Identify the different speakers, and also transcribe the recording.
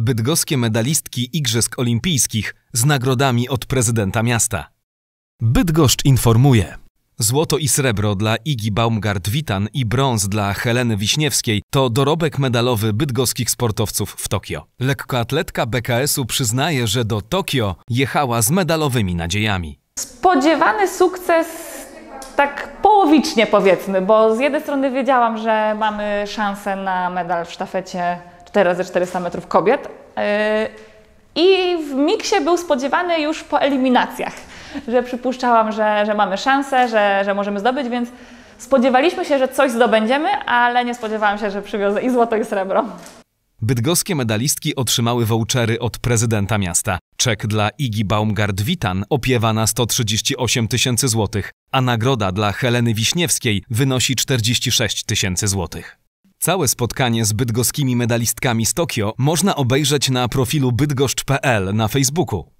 Speaker 1: bydgoskie medalistki Igrzysk Olimpijskich z nagrodami od prezydenta miasta. Bydgoszcz informuje. Złoto i srebro dla Igi Baumgart-Witan i brąz dla Heleny Wiśniewskiej to dorobek medalowy bydgoskich sportowców w Tokio. Lekkoatletka BKS-u przyznaje, że do Tokio jechała z medalowymi nadziejami.
Speaker 2: Spodziewany sukces tak połowicznie powiedzmy, bo z jednej strony wiedziałam, że mamy szansę na medal w sztafecie 4 razy 400 metrów kobiet. Yy, I w miksie był spodziewany już po eliminacjach, że przypuszczałam, że, że mamy szansę, że, że możemy zdobyć, więc spodziewaliśmy się, że coś zdobędziemy, ale nie spodziewałam się, że przywiozę i złoto, i srebro.
Speaker 1: Bydgoskie medalistki otrzymały vouchery od prezydenta miasta. Czek dla Igi Baumgard-Witan opiewa na 138 tysięcy złotych, a nagroda dla Heleny Wiśniewskiej wynosi 46 tysięcy złotych. Całe spotkanie z bydgoskimi medalistkami z Tokio można obejrzeć na profilu bydgoszcz.pl na Facebooku.